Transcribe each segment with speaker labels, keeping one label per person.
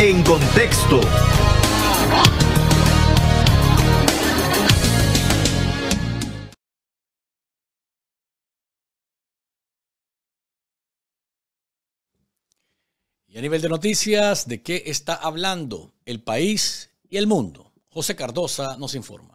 Speaker 1: En contexto.
Speaker 2: Y a nivel de noticias, ¿de qué
Speaker 3: está hablando el país y el mundo? José Cardosa nos informa.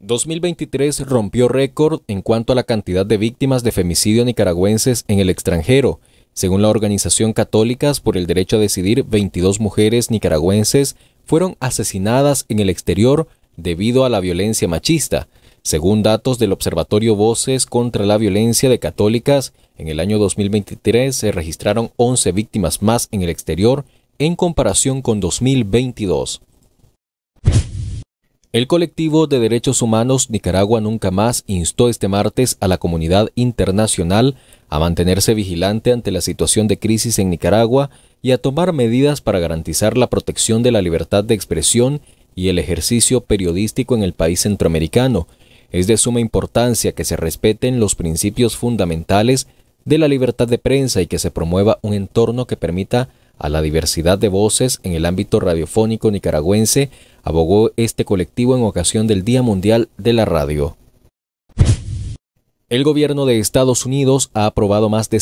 Speaker 2: 2023 rompió récord en cuanto a la cantidad de víctimas de femicidio nicaragüenses en el extranjero según la organización Católicas por el Derecho a Decidir, 22 mujeres nicaragüenses fueron asesinadas en el exterior debido a la violencia machista. Según datos del Observatorio Voces contra la Violencia de Católicas, en el año 2023 se registraron 11 víctimas más en el exterior en comparación con 2022. El colectivo de derechos humanos Nicaragua Nunca Más instó este martes a la comunidad internacional a mantenerse vigilante ante la situación de crisis en Nicaragua y a tomar medidas para garantizar la protección de la libertad de expresión y el ejercicio periodístico en el país centroamericano. Es de suma importancia que se respeten los principios fundamentales de la libertad de prensa y que se promueva un entorno que permita a la diversidad de voces en el ámbito radiofónico nicaragüense abogó este colectivo en ocasión del Día Mundial de la Radio. El gobierno de Estados Unidos ha aprobado más de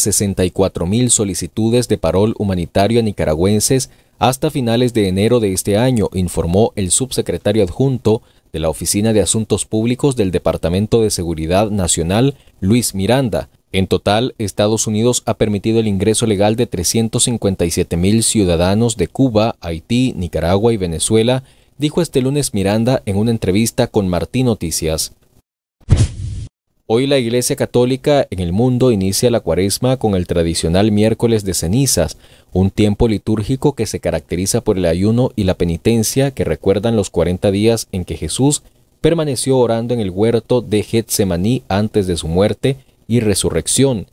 Speaker 2: mil solicitudes de parol humanitario a nicaragüenses hasta finales de enero de este año, informó el subsecretario adjunto de la Oficina de Asuntos Públicos del Departamento de Seguridad Nacional, Luis Miranda. En total, Estados Unidos ha permitido el ingreso legal de mil ciudadanos de Cuba, Haití, Nicaragua y Venezuela dijo este lunes Miranda en una entrevista con Martín Noticias. Hoy la Iglesia Católica en el mundo inicia la cuaresma con el tradicional miércoles de cenizas, un tiempo litúrgico que se caracteriza por el ayuno y la penitencia que recuerdan los 40 días en que Jesús permaneció orando en el huerto de Getsemaní antes de su muerte y resurrección.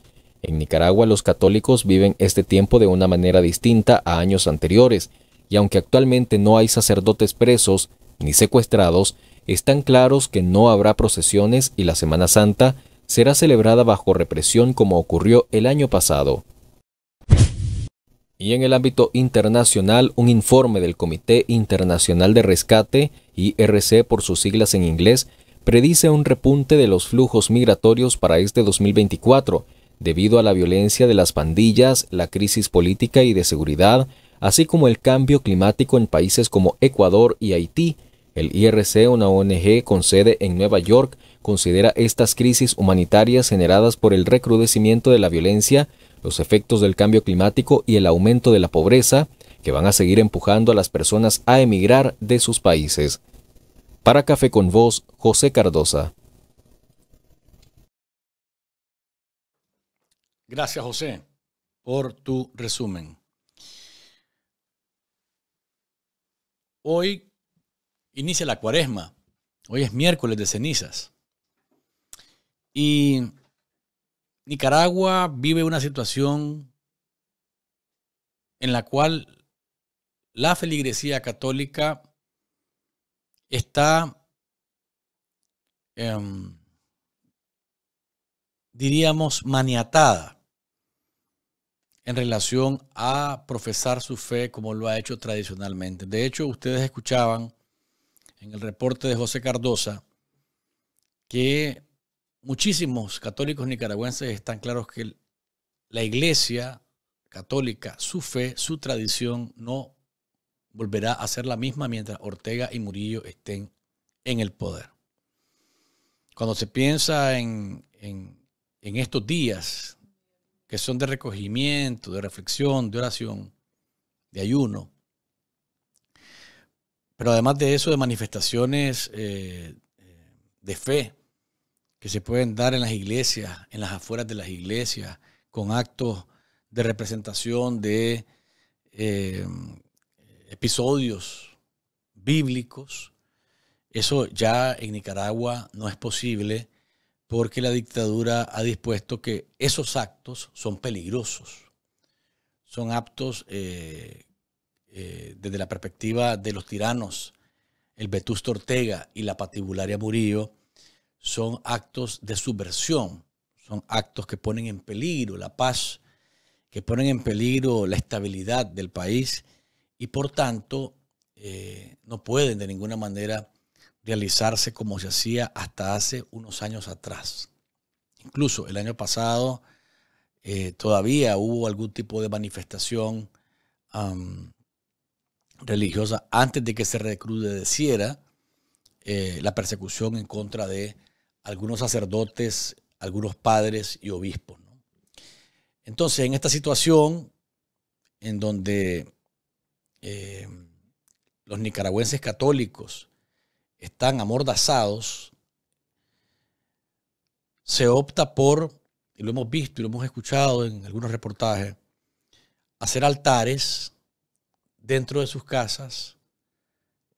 Speaker 2: En Nicaragua los católicos viven este tiempo de una manera distinta a años anteriores, y aunque actualmente no hay sacerdotes presos ni secuestrados, están claros que no habrá procesiones y la Semana Santa será celebrada bajo represión como ocurrió el año pasado. Y en el ámbito internacional, un informe del Comité Internacional de Rescate, IRC por sus siglas en inglés, predice un repunte de los flujos migratorios para este 2024, debido a la violencia de las pandillas, la crisis política y de seguridad, así como el cambio climático en países como Ecuador y Haití, el IRC, una ONG con sede en Nueva York, considera estas crisis humanitarias generadas por el recrudecimiento de la violencia, los efectos del cambio climático y el aumento de la pobreza, que van a seguir empujando a las personas a emigrar de sus países. Para Café con Voz, José Cardosa.
Speaker 3: Gracias, José, por tu resumen. hoy inicia la cuaresma. Hoy es miércoles de cenizas. Y Nicaragua vive una situación en la cual la feligresía católica está, em, diríamos, maniatada en relación a profesar su fe como lo ha hecho tradicionalmente. De hecho, ustedes escuchaban en el reporte de José Cardosa que muchísimos católicos nicaragüenses están claros que la iglesia católica, su fe, su tradición no volverá a ser la misma mientras Ortega y Murillo estén en el poder. Cuando se piensa en, estos días que son de recogimiento, de reflexión, de oración, de ayuno. Pero además de eso, de manifestaciones eh, eh, de fe que se pueden dar en las iglesias, en las afueras de las iglesias, con actos de representación de eh, episodios bíblicos. Eso ya en Nicaragua no es posible porque la dictadura ha dispuesto que esos actos son peligrosos, son aptos eh, eh, desde la perspectiva de los tiranos, el Vetusto Ortega y la patibularia Murillo, son actos de subversión, son actos que ponen en peligro la paz, que ponen en peligro la estabilidad del país y por tanto eh, no pueden de ninguna manera realizarse como se hacía hasta hace unos años atrás. Incluso el año pasado eh, todavía hubo algún tipo de manifestación religiosa antes de que se recrudeciera eh, la persecución en contra de algunos sacerdotes, algunos padres y obispos. Entonces, en esta situación en donde eh, los nicaragüenses católicos están amordazados, se opta por, y lo hemos visto y lo hemos escuchado en algunos reportajes, hacer altares dentro de sus casas,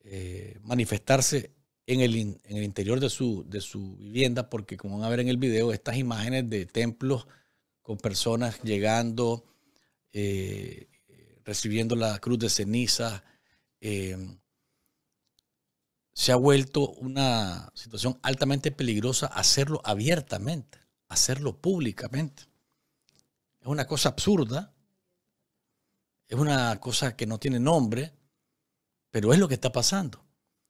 Speaker 3: eh, manifestarse en el, interior de su, de su vivienda, porque como van a ver en el video, estas imágenes de templos con personas llegando, eh, recibiendo la cruz de ceniza, eh, se ha vuelto una situación altamente peligrosa hacerlo abiertamente, hacerlo públicamente. Es una cosa absurda, es una cosa que no tiene nombre, pero es lo que está pasando.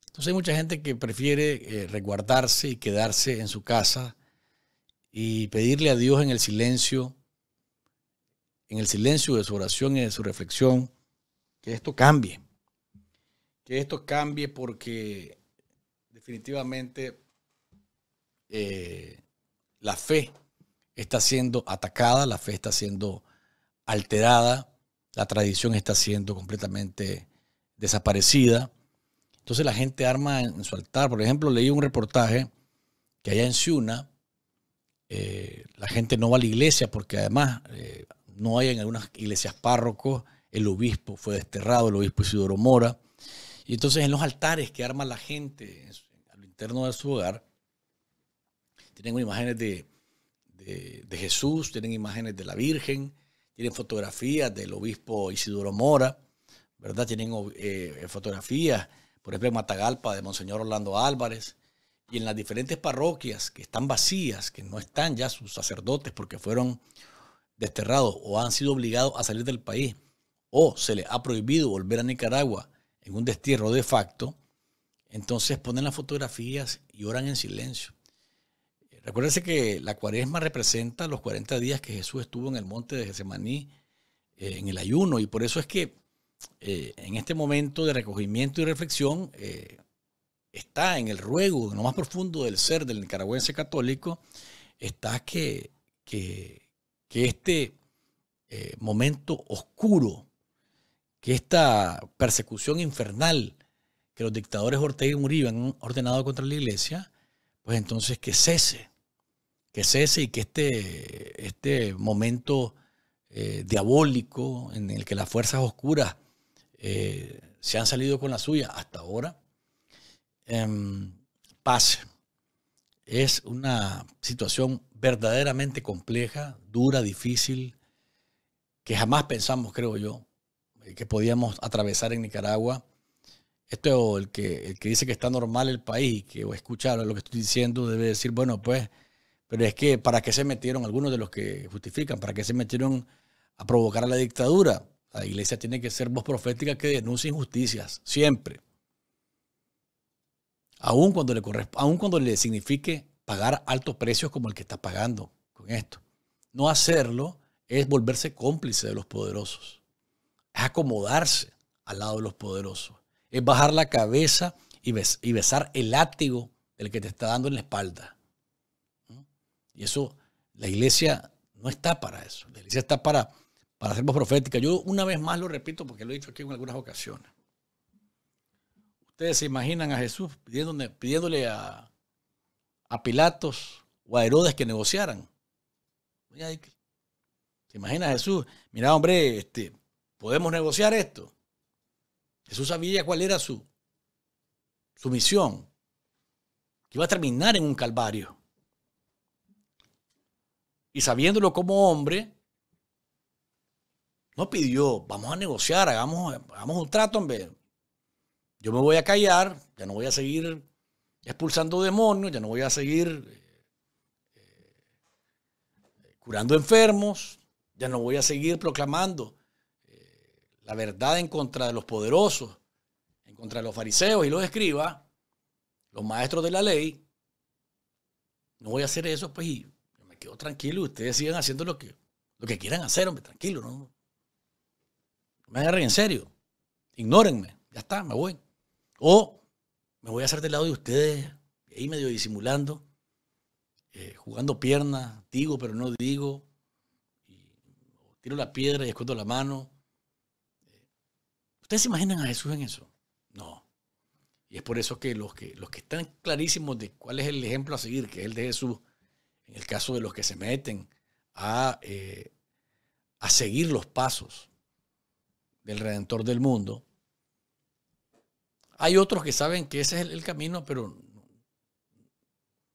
Speaker 3: Entonces hay mucha gente que prefiere eh, resguardarse y quedarse en su casa y pedirle a Dios en el silencio, en el silencio de su oración y de su reflexión, que esto cambie que esto cambie porque definitivamente eh, la fe está siendo atacada, la fe está siendo alterada, la tradición está siendo completamente desaparecida. Entonces la gente arma en su altar. Por ejemplo, leí un reportaje que allá en Ciuna eh, la gente no va a la iglesia porque además eh, no hay en algunas iglesias párrocos. El obispo fue desterrado, el obispo Isidoro Mora. Y entonces en los altares que arma la gente a lo interno de su hogar, tienen imágenes de, Jesús, tienen imágenes de la Virgen, tienen fotografías del obispo Isidoro Mora, ¿verdad? Tienen eh, fotografías, por ejemplo, Matagalpa de Monseñor Orlando Álvarez, y en las diferentes parroquias que están vacías, que no están ya sus sacerdotes porque fueron desterrados o han sido obligados a salir del país, o se les ha prohibido volver a Nicaragua en un destierro de facto, entonces ponen las fotografías y oran en silencio. Recuérdense que la cuaresma representa los 40 días que Jesús estuvo en el monte de Getsemaní eh, en el ayuno y por eso es que eh, en este momento de recogimiento y reflexión eh, está en el ruego, en lo más profundo del ser del nicaragüense católico, está que, que, que este momento oscuro que esta persecución infernal que los dictadores Ortega y Murillo han ordenado contra la iglesia, pues entonces que cese, que cese y que este, este momento eh, diabólico en el que las fuerzas oscuras eh, se han salido con la suya hasta ahora, em, pase. Es una situación verdaderamente compleja, dura, difícil, que jamás pensamos, creo yo, eh, que podíamos atravesar en Nicaragua. Esto, el que, el que dice que está normal el país, que o escucha lo que estoy diciendo, debe decir, bueno, pues, pero es que para qué se metieron algunos de los que justifican, para qué se metieron a provocar a la dictadura. La iglesia tiene que ser voz profética que denuncie injusticias, siempre. Aún cuando le, aun cuando le signifique pagar altos precios como el que está pagando con esto. No hacerlo es volverse cómplice de los poderosos es acomodarse al lado de los poderosos, es bajar la cabeza y, besar el látigo del que te está dando en la espalda. ¿Mm? Y eso, la iglesia no está para eso, la iglesia está para, para ser profética. Yo una vez más lo repito porque lo he dicho aquí en algunas ocasiones. Ustedes se imaginan a Jesús pidiéndole, a, Pilatos o a Herodes que negociaran. ¿Se imagina Jesús? Mira, hombre, este, podemos negociar esto. Jesús sabía cuál era su, su misión, que iba a terminar en un calvario. Y sabiéndolo como hombre, no pidió, vamos a negociar, hagamos, hagamos un trato, hombre. Yo me voy a callar, ya no voy a seguir expulsando demonios, ya no voy a seguir eh, curando enfermos, ya no voy a seguir proclamando la verdad en contra de los poderosos, en contra de los fariseos y los escribas, los maestros de la ley, no voy a hacer eso, pues y me quedo tranquilo, ustedes sigan haciendo lo que, lo que quieran hacer, hombre, tranquilo, no, no me agarren en serio, ignórenme, ya está, me voy. O me voy a hacer del lado de ustedes, ahí medio disimulando, eh, jugando piernas, digo pero no digo, tiro la piedra y escudo la mano, ¿Ustedes se imaginan a Jesús en eso? No. Y es por eso que los que, los que están clarísimos de cuál es el ejemplo a seguir, que es el de Jesús, en el caso de los que se meten a, eh, seguir los pasos del Redentor del mundo, hay otros que saben que ese es el, camino, pero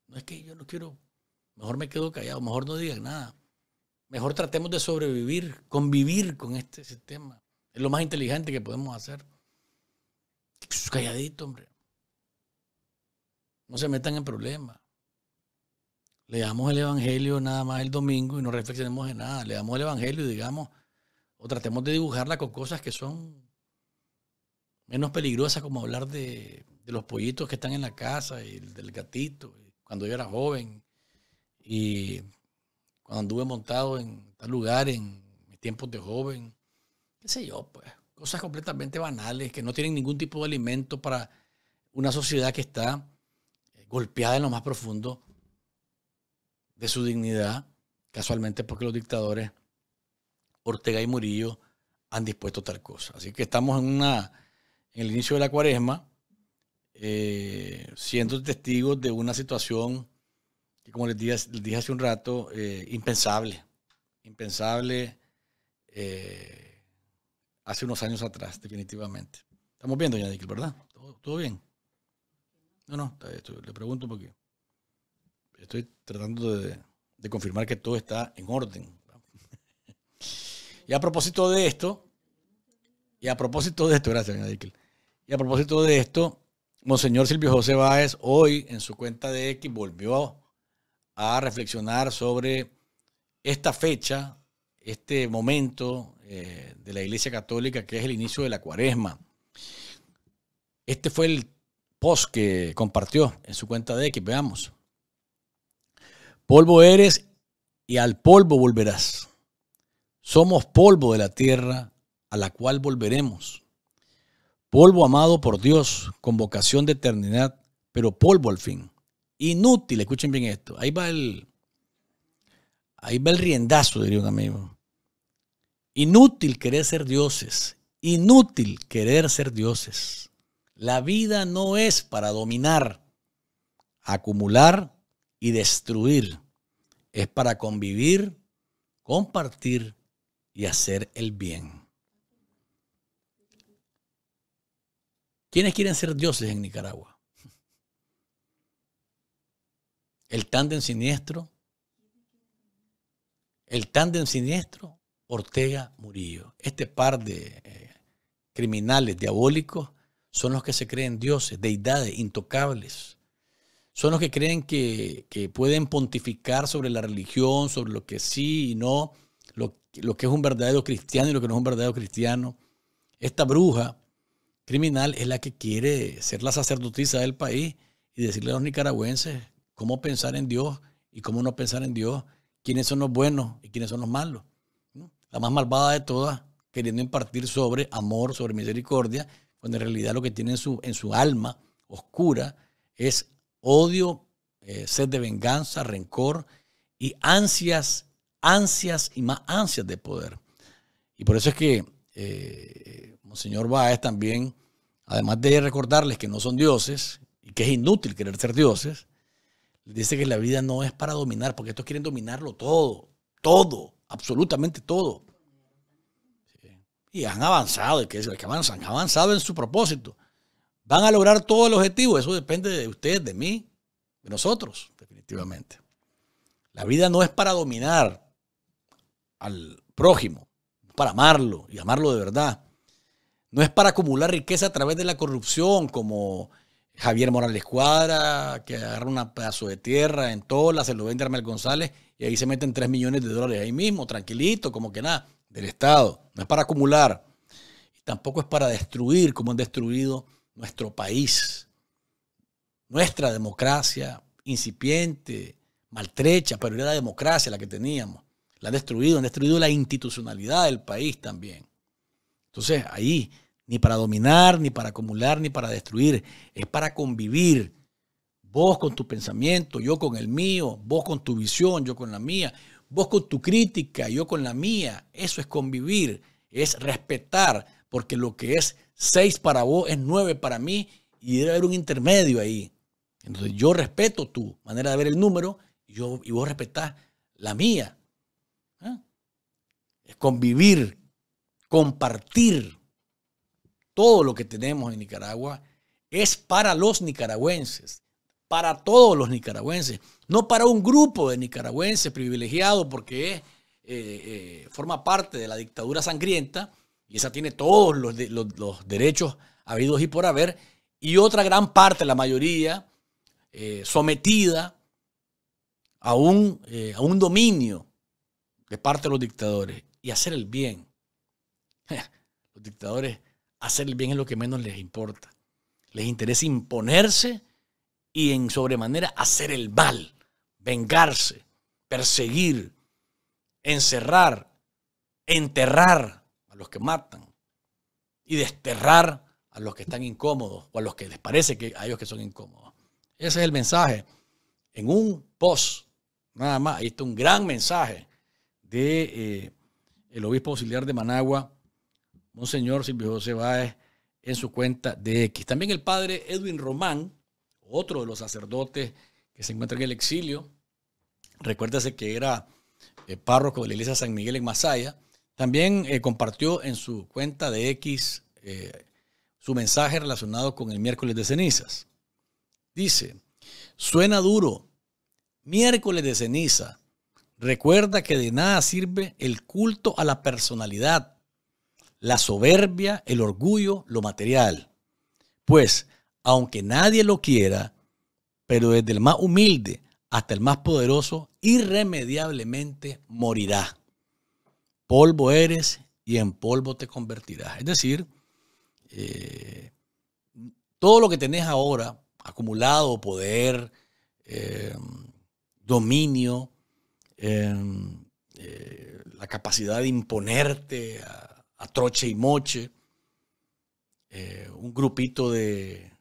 Speaker 3: no, es que yo no quiero, mejor me quedo callado, mejor no digan nada, mejor tratemos de sobrevivir, convivir con este sistema es lo más inteligente que podemos hacer. Calladito, hombre. No se metan en problemas. Le damos el Evangelio nada más el domingo y no reflexionemos en nada. Le damos el Evangelio y digamos, o tratemos de dibujarla con cosas que son menos peligrosas, como hablar de, de los pollitos que están en la casa y del gatito, cuando yo era joven y cuando anduve montado en tal lugar en mis tiempos de joven qué sé yo, pues, cosas completamente banales que no tienen ningún tipo de alimento para una sociedad que está eh, golpeada en lo más profundo de su dignidad, casualmente porque los dictadores Ortega y Murillo han dispuesto tal cosa. Así que estamos en, una, en el inicio de la cuaresma, eh, siendo testigos de una situación que, como les dije, dije hace un rato, eh, impensable, impensable hace unos años atrás, definitivamente. Estamos viendo ya, ¿verdad? ¿Todo, bien? No, no, le pregunto porque estoy tratando de, confirmar que todo está en orden. y a propósito de esto, y a propósito de esto, gracias, doña Dickel. Y a propósito de esto, Monseñor Silvio José Báez hoy en su cuenta de X volvió a reflexionar sobre esta fecha este momento eh, de la Iglesia Católica que es el inicio de la cuaresma. Este fue el post que compartió en su cuenta de X, veamos. Polvo eres y al polvo volverás. Somos polvo de la tierra a la cual volveremos. Polvo amado por Dios con vocación de eternidad, pero polvo al fin. Inútil, escuchen bien esto. Ahí va el, Ahí va el riendazo, diría un amigo. Inútil querer ser dioses. Inútil querer ser dioses. La vida no es para dominar, acumular y destruir. Es para convivir, compartir y hacer el bien. ¿Quiénes quieren ser dioses en Nicaragua? El tándem siniestro, el tándem siniestro Ortega-Murillo. Este par de eh, criminales diabólicos son los que se creen dioses, deidades, intocables. Son los que creen que, pueden pontificar sobre la religión, sobre lo que sí y no, lo que es un verdadero cristiano y lo que no es un verdadero cristiano. Esta bruja criminal es la que quiere ser la sacerdotisa del país y decirle a los nicaragüenses cómo pensar en Dios y cómo no pensar en Dios quiénes son los buenos y quiénes son los malos. La más malvada de todas, queriendo impartir sobre amor, sobre misericordia, cuando en realidad lo que tiene en su, en su alma oscura es odio, eh, sed de venganza, rencor y ansias, ansias y más ansias de poder. Y por eso es que eh, Monseñor Báez también, además de recordarles que no son dioses y que es inútil querer ser dioses, dice que la vida no es para dominar, porque estos quieren dominarlo todo, todo, absolutamente todo. Y han avanzado, que es el que avanzan, han avanzado en su propósito. ¿Van a lograr todo el objetivo? Eso depende de ustedes, de mí, de nosotros, definitivamente. La vida no es para dominar al prójimo, para amarlo y amarlo de verdad. No es para acumular riqueza a través de la corrupción, como Javier Morales Cuadra, que agarra un pedazo de tierra en Tola, se lo vende a Armel González y ahí se meten 3 millones de dólares ahí mismo, tranquilito, como que nada, del Estado. No es para acumular, y tampoco es para destruir como han destruido nuestro país, nuestra democracia incipiente, maltrecha, pero era la democracia la que teníamos. La han destruido, han destruido la institucionalidad del país también. Entonces ahí ni para dominar, ni para acumular, ni para destruir. Es para convivir. Vos con tu pensamiento, yo con el mío, vos con tu visión, yo con la mía, vos con tu crítica, yo con la mía. Eso es convivir, es respetar, porque lo que es seis para vos es nueve para mí y debe haber un intermedio ahí. Entonces yo respeto tu manera de ver el número y, yo, y vos respetás la mía. ¿Ah? Es convivir, compartir todo lo que tenemos en Nicaragua es para los nicaragüenses, para todos los nicaragüenses, no para un grupo de nicaragüenses privilegiado porque eh, eh, forma parte de la dictadura sangrienta y esa tiene todos los, derechos habidos y por haber, y otra gran parte, la mayoría, eh, sometida a un, a un dominio de parte de los dictadores y hacer el bien. los dictadores hacer el bien es lo que menos les importa. Les interesa imponerse y en sobremanera hacer el mal, vengarse, perseguir, encerrar, enterrar a los que matan y desterrar a los que están incómodos o a los que les parece que a ellos que son incómodos. Ese es el mensaje. En un post, nada más, ahí está un gran mensaje de eh, el obispo auxiliar de Managua, Monseñor Silvio José Báez en su cuenta de X. También el padre Edwin Román, otro de los sacerdotes que se encuentra en el exilio, recuérdese que era eh, párroco de la iglesia San Miguel en Masaya, también eh, compartió en su cuenta de X eh, su mensaje relacionado con el miércoles de cenizas. Dice, suena duro, miércoles de ceniza, recuerda que de nada sirve el culto a la personalidad la soberbia, el orgullo, lo material. Pues, aunque nadie lo quiera, pero desde el más humilde hasta el más poderoso, irremediablemente morirá. Polvo eres y en polvo te convertirás. Es decir, eh, todo lo que tenés ahora, acumulado, poder, eh, dominio, eh, la capacidad de imponerte a, atroche y moche, eh, un grupito de,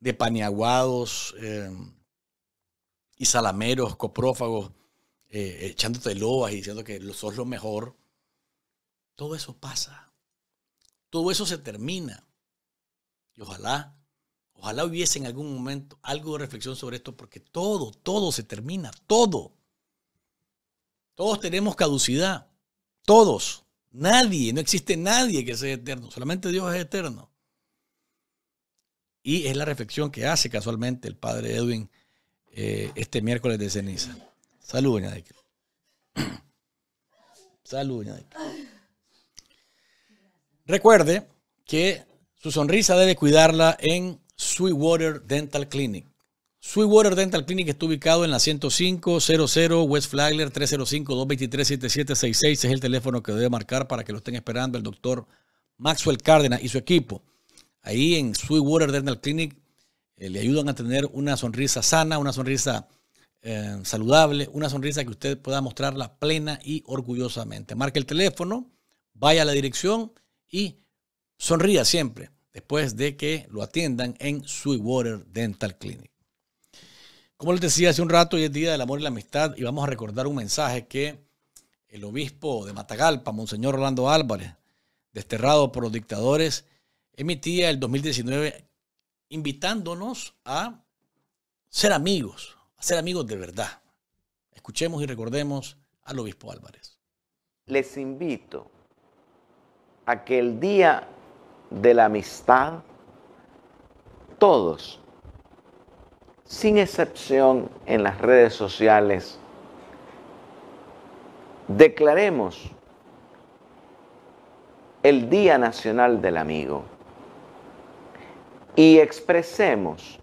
Speaker 3: de paniaguados eh, y salameros, coprófagos, eh, echándote lobas y diciendo que sos lo mejor. Todo eso pasa. Todo eso se termina. Y ojalá, ojalá hubiese en algún momento algo de reflexión sobre esto, porque todo, todo se termina, todo. Todos tenemos caducidad, todos. Nadie, no existe nadie que sea eterno, solamente Dios es eterno. Y es la reflexión que hace casualmente el padre Edwin eh, este miércoles de ceniza. Salud, doña Salud, Recuerde que su sonrisa debe cuidarla en Sweetwater Dental Clinic. Sweetwater Dental Clinic está ubicado en la 10500 West Flagler 305-223-7766. Es el teléfono que debe marcar para que lo estén esperando el doctor Maxwell Cárdenas y su equipo. Ahí en Sweetwater Dental Clinic eh, le ayudan a tener una sonrisa sana, una sonrisa eh, saludable, una sonrisa que usted pueda mostrarla plena y orgullosamente. Marque el teléfono, vaya a la dirección y sonría siempre después de que lo atiendan en Sweetwater Dental Clinic. Como les decía hace un rato, hoy es Día del Amor y la Amistad y vamos a recordar un mensaje que el obispo de Matagalpa, Monseñor Orlando Álvarez, desterrado por los dictadores, emitía el 2019 invitándonos a ser amigos, a ser amigos de verdad. Escuchemos y recordemos al obispo Álvarez.
Speaker 1: Les invito a que el Día de la Amistad todos sin excepción en las redes sociales, declaremos el Día Nacional del Amigo y expresemos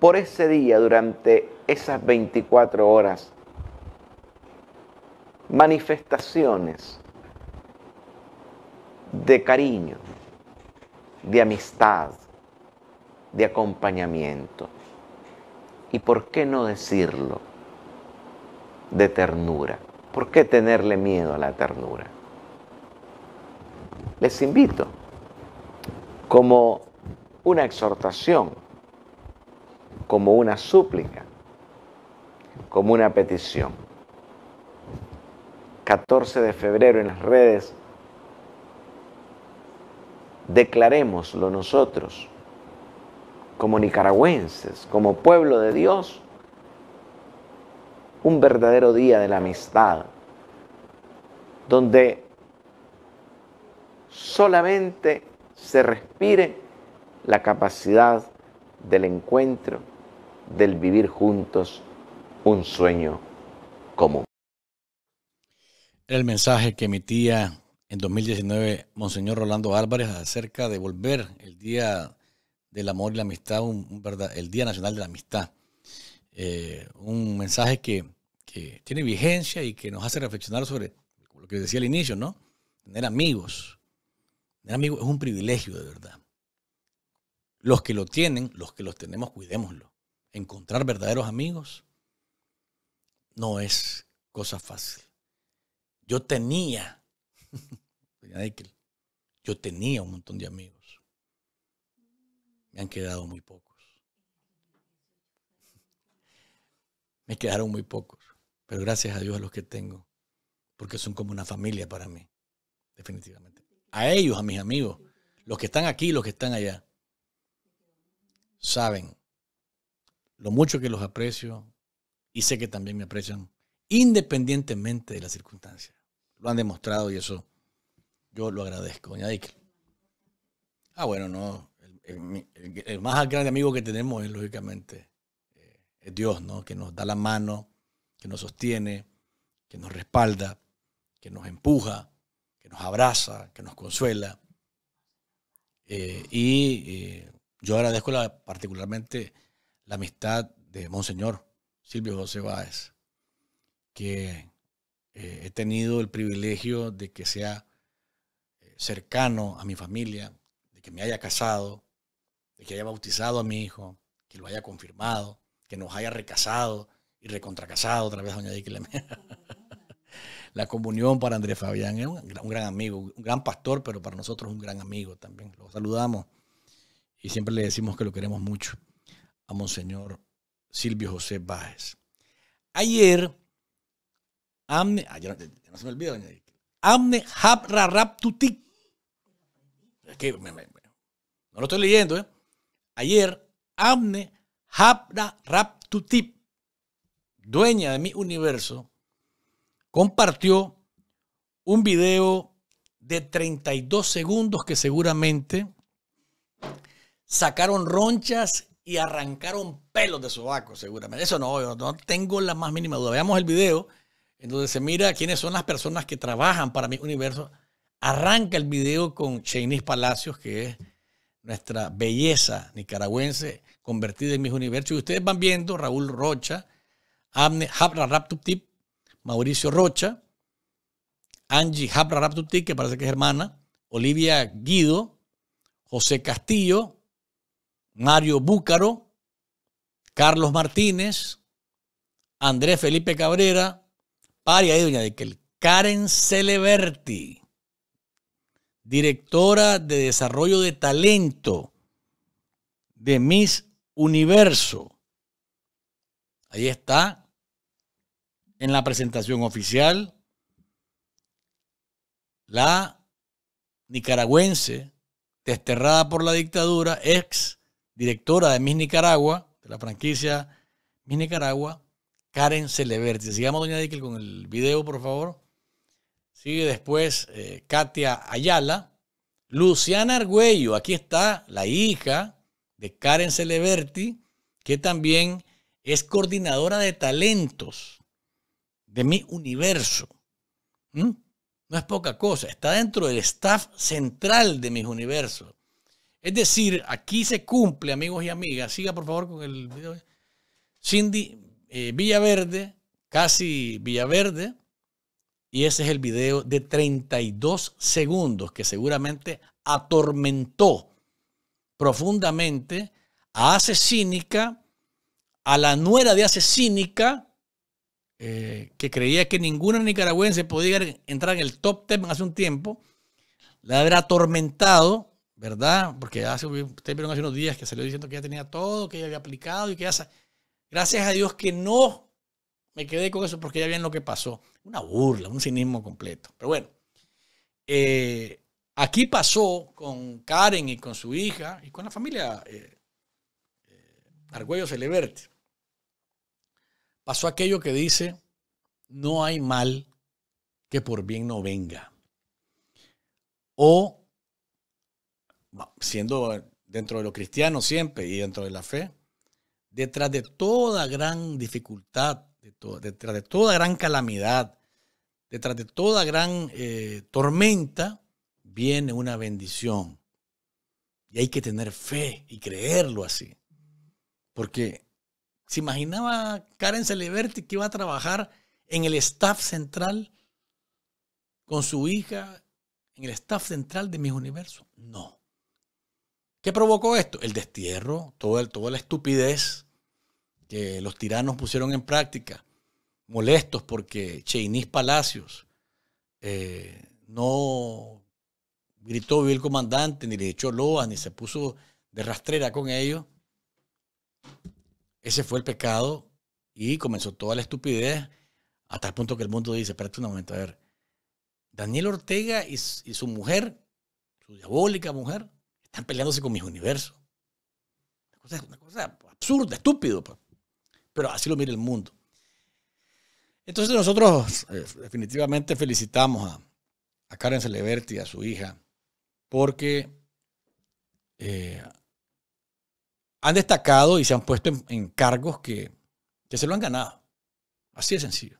Speaker 1: por ese día, durante esas 24 horas, manifestaciones de cariño, de amistad, de acompañamiento. ¿Y por qué no decirlo? De ternura. ¿Por qué tenerle miedo a la ternura? Les invito como una exhortación, como una súplica, como una petición. 14 de febrero en las redes, declarémoslo nosotros como nicaragüenses, como pueblo de Dios, un verdadero día de la amistad, donde solamente se respire la capacidad del encuentro, del vivir juntos un sueño común.
Speaker 3: El mensaje que emitía en 2019 Monseñor Rolando Álvarez acerca de volver el día del amor y la amistad, el Día Nacional de la Amistad. Eh, un mensaje que, tiene vigencia y que nos hace reflexionar sobre lo que decía al inicio, ¿no? Tener amigos. Tener amigos es un privilegio de verdad. Los que lo tienen, los que los tenemos, cuidémoslo. Encontrar verdaderos amigos no es cosa fácil. Yo tenía, yo tenía un montón de amigos. Me han quedado muy pocos. Me quedaron muy pocos. Pero gracias a Dios a los que tengo. Porque son como una familia para mí. Definitivamente. A ellos, a mis amigos. Los que están aquí, los que están allá. Saben lo mucho que los aprecio. Y sé que también me aprecian. Independientemente de las circunstancias. Lo han demostrado y eso yo lo agradezco. Doña Ah, bueno, no el, más grande amigo que tenemos es lógicamente eh, Dios, ¿no? Que nos da la mano, que nos sostiene, que nos respalda, que nos empuja, que nos abraza, que nos consuela. Eh, y eh, yo agradezco particularmente la amistad de Monseñor Silvio José Báez, que he tenido el privilegio de que sea cercano a mi familia, de que me haya casado, de que haya bautizado a mi hijo, que lo haya confirmado, que nos haya recasado y recontracasado otra vez, doña la comunión para Andrés Fabián. Es un, gran amigo, un gran pastor, pero para nosotros un gran amigo también. Lo saludamos y siempre le decimos que lo queremos mucho a Monseñor Silvio José Báez. Ayer, Amne, ah, no, se me olvida, Amne Raptutik. Es que me, no lo estoy leyendo, ¿eh? Ayer, Amne Habra Raptutip, dueña de mi universo, compartió un video de 32 segundos que seguramente sacaron ronchas y arrancaron pelos de su sobaco, seguramente. Eso no, no tengo la más mínima duda. Veamos el video en donde se mira quiénes son las personas que trabajan para mi universo. Arranca el video con Chainis Palacios, que es nuestra belleza nicaragüense convertida en mis universo. Y ustedes van viendo Raúl Rocha, Habra Mauricio Rocha, Angie Habra que parece que es hermana, Olivia Guido, José Castillo, Mario Búcaro, Carlos Martínez, Andrés Felipe Cabrera, Paria Doña de Karen Celeberti directora de desarrollo de talento de Miss Universo. Ahí está, en la presentación oficial, la nicaragüense desterrada por la dictadura, ex directora de Miss Nicaragua, de la franquicia Miss Nicaragua, Karen Celeberti. Sigamos, doña Dickel, con el video, por favor. Sigue después eh, Katia Ayala. Luciana Argüello, aquí está la hija de Karen Celeberti, que también es coordinadora de talentos de mi universo. ¿Mm? No es poca cosa, está dentro del staff central de mis universos. Es decir, aquí se cumple, amigos y amigas. Siga por favor con el video. Cindy eh, Villaverde, casi Villaverde, y ese es el video de 32 segundos que seguramente atormentó profundamente a Cínica, a la nuera de Asesínica, Cínica, eh, que creía que ninguna nicaragüense podía entrar en el top 10 hace un tiempo, la habrá atormentado, ¿verdad? Porque hace, ustedes vieron hace unos días que salió diciendo que ya tenía todo, que ella había aplicado y que ya... Gracias a Dios que no me quedé con eso porque ya bien lo que pasó. Una burla, un cinismo completo. Pero bueno, eh, aquí pasó con Karen y con su hija y con la familia eh, eh, Argüello Pasó aquello que dice, no hay mal que por bien no venga. O, siendo dentro de lo cristiano siempre y dentro de la fe, detrás de toda gran dificultad detrás de toda gran calamidad, detrás de toda gran eh, tormenta, viene una bendición. Y hay que tener fe y creerlo así. Porque se imaginaba Karen Celeberti que iba a trabajar en el staff central con su hija, en el staff central de mis universos. No. ¿Qué provocó esto? El destierro, toda la estupidez que los tiranos pusieron en práctica, molestos porque Cheinís Palacios eh, no gritó vivo el comandante, ni le echó Loa, ni se puso de rastrera con ellos. Ese fue el pecado y comenzó toda la estupidez hasta el punto que el mundo dice, espérate un momento, a ver, Daniel Ortega y, su mujer, su diabólica mujer, están peleándose con mis universos. Una cosa, una cosa absurda, estúpido. Pues pero así lo mira el mundo. Entonces nosotros eh, definitivamente felicitamos a, Karen Celeberti, a su hija, porque eh, han destacado y se han puesto en, cargos que, se lo han ganado. Así de sencillo.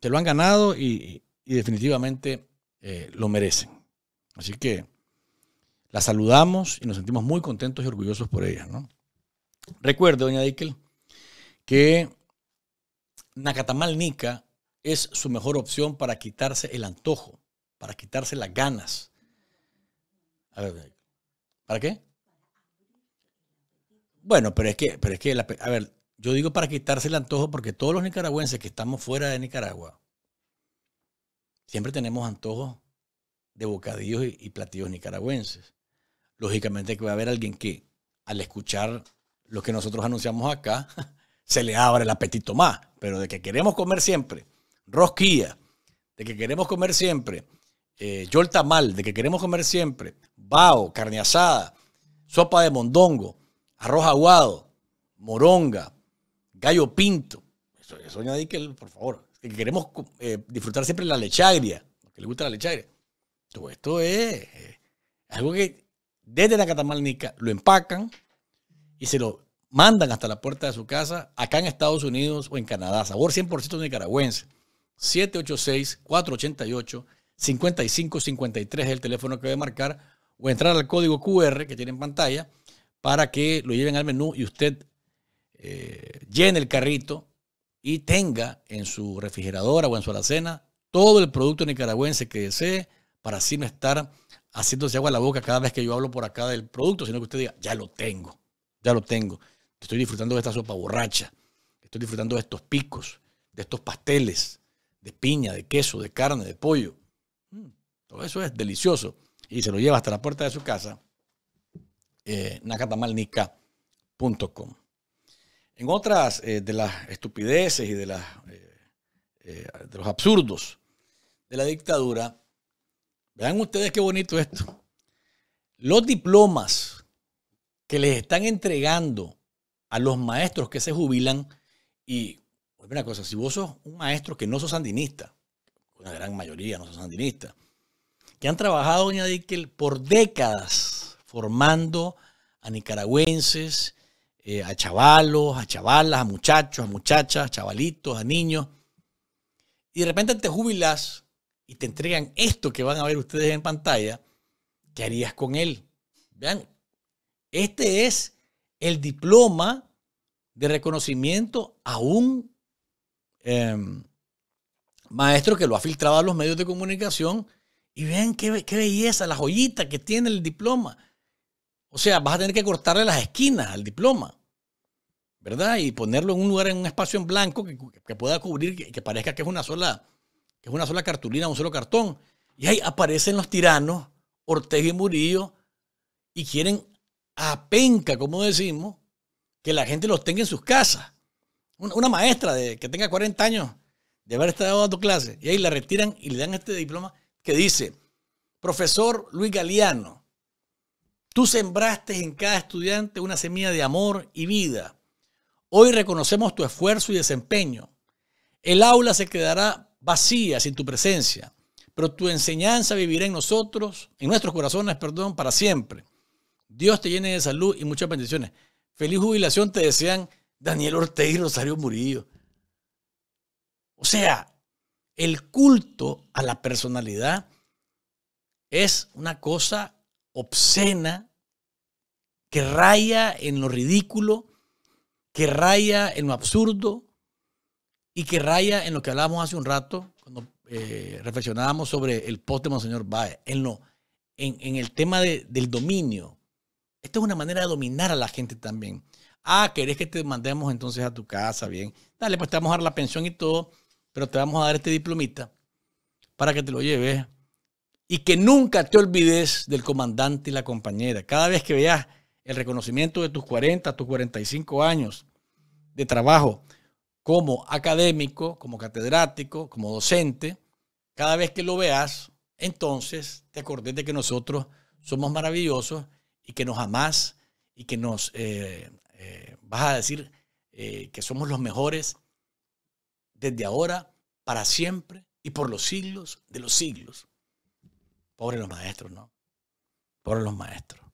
Speaker 3: Se lo han ganado y, definitivamente eh, lo merecen. Así que la saludamos y nos sentimos muy contentos y orgullosos por ella. ¿no? Recuerde, doña Dickel, que Nacatamal Nica es su mejor opción para quitarse el antojo, para quitarse las ganas. A ver, ¿para qué? Bueno, pero es que, pero es que a ver, yo digo para quitarse el antojo porque todos los nicaragüenses que estamos fuera de Nicaragua siempre tenemos antojos de bocadillos y platillos nicaragüenses. Lógicamente que va a haber alguien que al escuchar lo que nosotros anunciamos acá, se le abre el apetito más. Pero de que queremos comer siempre rosquilla, de que queremos comer siempre eh, yol tamal, de que queremos comer siempre bao, carne asada, sopa de mondongo, arroz aguado, moronga, gallo pinto. Eso, añadí que, por favor, que queremos eh, disfrutar siempre la lechagria, que le gusta la lechagria. Todo esto es eh, algo que desde la catamalnica lo empacan y se lo mandan hasta la puerta de su casa acá en Estados Unidos o en Canadá. Sabor 100% nicaragüense. 786-488-5553 es el teléfono que debe marcar o entrar al código QR que tiene en pantalla para que lo lleven al menú y usted eh, llene el carrito y tenga en su refrigeradora o en su alacena todo el producto nicaragüense que desee para así no estar haciéndose agua en la boca cada vez que yo hablo por acá del producto, sino que usted diga, ya lo tengo, ya lo tengo. Estoy disfrutando de esta sopa borracha. Estoy disfrutando de estos picos, de estos pasteles, de piña, de queso, de carne, de pollo. Mm, todo eso es delicioso. Y se lo lleva hasta la puerta de su casa, eh, En otras eh, de las estupideces y de, las, eh, eh, de los absurdos de la dictadura, vean ustedes qué bonito esto. Los diplomas que les están entregando a los maestros que se jubilan y, una cosa, si vos sos un maestro que no sos sandinista, una gran mayoría no sos sandinista, que han trabajado, doña Dickel, por décadas formando a nicaragüenses, eh, a chavalos, a chavalas, a muchachos, a muchachas, a chavalitos, a niños, y de repente te jubilas y te entregan esto que van a ver ustedes en pantalla, ¿qué harías con él? Vean, este es el diploma de reconocimiento a un em, maestro que lo ha filtrado a los medios de comunicación y vean qué, belleza, la joyita que tiene el diploma. O sea, vas a tener que cortarle las esquinas al diploma. ¿verdad? Y ponerlo en un lugar, en un espacio en blanco que, pueda cubrir, que, parezca que es una sola, que es una sola cartulina, un solo cartón. Y ahí aparecen los tiranos, Ortega y Murillo, y quieren apenca, como decimos, que la gente los tenga en sus casas. Una, maestra de, que tenga 40 años de haber estado dando clases, y ahí la retiran y le dan este diploma que dice, profesor Luis Galeano, tú sembraste en cada estudiante una semilla de amor y vida. Hoy reconocemos tu esfuerzo y desempeño. El aula se quedará vacía sin tu presencia, pero tu enseñanza vivirá en nosotros, en nuestros corazones, perdón, para siempre. Dios te llene de salud y muchas bendiciones. Feliz jubilación te desean Daniel Ortega y Rosario Murillo. O sea, el culto a la personalidad es una cosa obscena que raya en lo ridículo, que raya en lo absurdo y que raya en lo que hablábamos hace un rato cuando eh, reflexionábamos sobre el post de Monseñor Baez, en, el tema del dominio, esto es una manera de dominar a la gente también. Ah, ¿querés que te mandemos entonces a tu casa? Bien. Dale, pues te vamos a dar la pensión y todo, pero te vamos a dar este diplomita para que te lo lleves. Y que nunca te olvides del comandante y la compañera. Cada vez que veas el reconocimiento de tus 40, tus 45 años de trabajo como académico, como catedrático, como docente, cada vez que lo veas, entonces te acordes de que nosotros somos maravillosos y que nos amás y que nos eh, eh, vas a decir eh, que somos los mejores desde ahora, para siempre y por los siglos de los siglos. Pobres los maestros, ¿no? Pobres los maestros.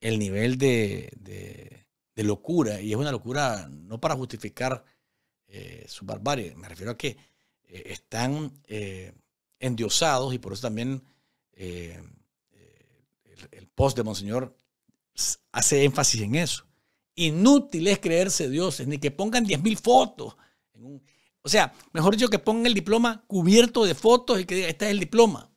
Speaker 3: El nivel de locura, y es una locura no para justificar su barbarie, me refiero a que están endiosados y por eso también el post de Monseñor hace énfasis en eso. Inútil es creerse dioses, ni que pongan 10.000 fotos. o sea, mejor dicho, que pongan el diploma cubierto de fotos y que diga, este es el diploma.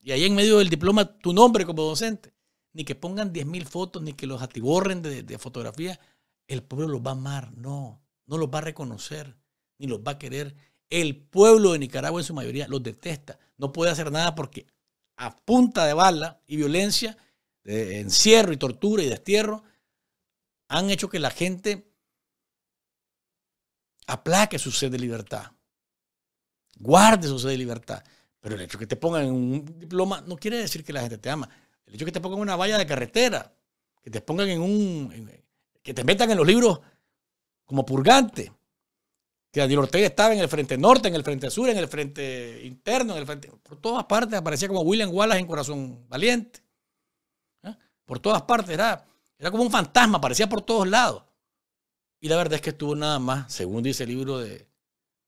Speaker 3: Y ahí en medio del diploma tu nombre como docente. Ni que pongan 10.000 fotos, ni que los atiborren de, de fotografía. El pueblo los va a amar, no. No los va a reconocer, ni los va a querer. El pueblo de Nicaragua en su mayoría los detesta. No puede hacer nada porque a punta de bala y violencia, de encierro y tortura y destierro, han hecho que la gente aplaque su sed de libertad, guarde su sed de libertad. Pero el hecho de que te pongan en un diploma no quiere decir que la gente te ama. El hecho de que te pongan una valla de carretera, que te pongan en un. que te metan en los libros como purgante, que Daniel Ortega estaba en el frente norte, en el frente sur, en el frente interno, en el frente. Por todas partes aparecía como William Wallace en Corazón Valiente. ¿eh? Por todas partes, era, era como un fantasma, aparecía por todos lados. Y la verdad es que estuvo nada más, según dice el libro de,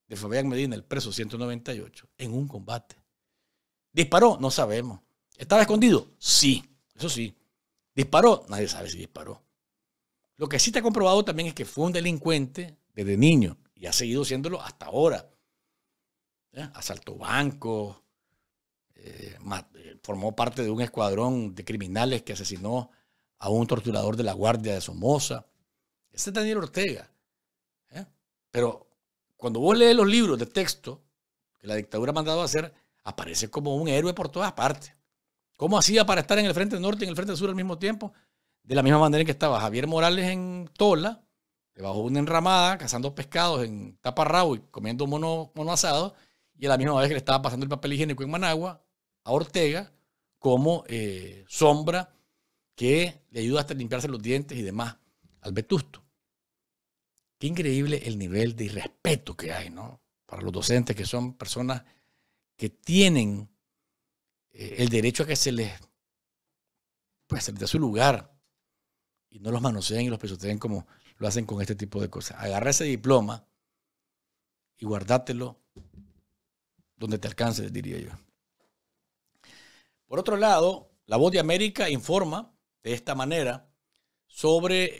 Speaker 3: de Fabián Medina, el preso 198, en un combate. ¿Disparó? No sabemos. ¿Estaba escondido? Sí, eso sí. ¿Disparó? Nadie sabe si disparó. Lo que sí está comprobado también es que fue un delincuente desde niño. Y ha seguido siéndolo hasta ahora. Asaltó bancos, eh, eh, formó parte de un escuadrón de criminales que asesinó a un torturador de la Guardia de Somoza. Ese es Daniel Ortega. Pero cuando vos lees los libros de texto que la dictadura ha mandado a hacer, aparece como un héroe por todas partes. ¿Cómo hacía para estar en el Frente Norte y en el Frente Sur al mismo tiempo? De la misma manera en que estaba Javier Morales en Tola, bajo una enramada, cazando pescados en taparrabo y comiendo mono, mono asado, y a la misma vez que le estaba pasando el papel higiénico en Managua a Ortega como eh, sombra que le ayuda hasta limpiarse los dientes y demás al vetusto. Qué increíble el nivel de irrespeto que hay, ¿no? Para los docentes, que son personas que tienen eh, el derecho a que se les, pues, se les dé su lugar y no los manoseen y los pisoteen como lo hacen con este tipo de cosas. Agarra ese diploma y guardátelo donde te alcances, diría yo. Por otro lado, la Voz de América informa de esta manera sobre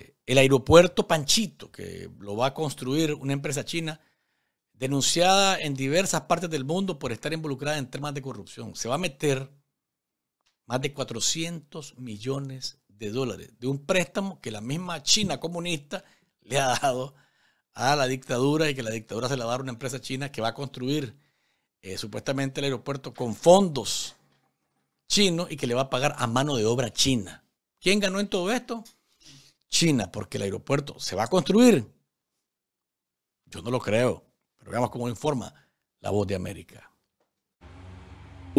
Speaker 3: eh, el aeropuerto Panchito, que lo va a construir una empresa china denunciada en diversas partes del mundo por estar involucrada en temas de corrupción. Se va a meter más de 400 millones de dólares de un préstamo que la misma China comunista le ha dado a la dictadura y que la dictadura se la va a dar una empresa china que va a construir eh, supuestamente el aeropuerto con fondos chinos y que le va a pagar a mano de obra china. ¿Quién ganó en todo esto? China, porque el aeropuerto se va a construir. Yo no lo creo, pero veamos cómo informa la voz de América.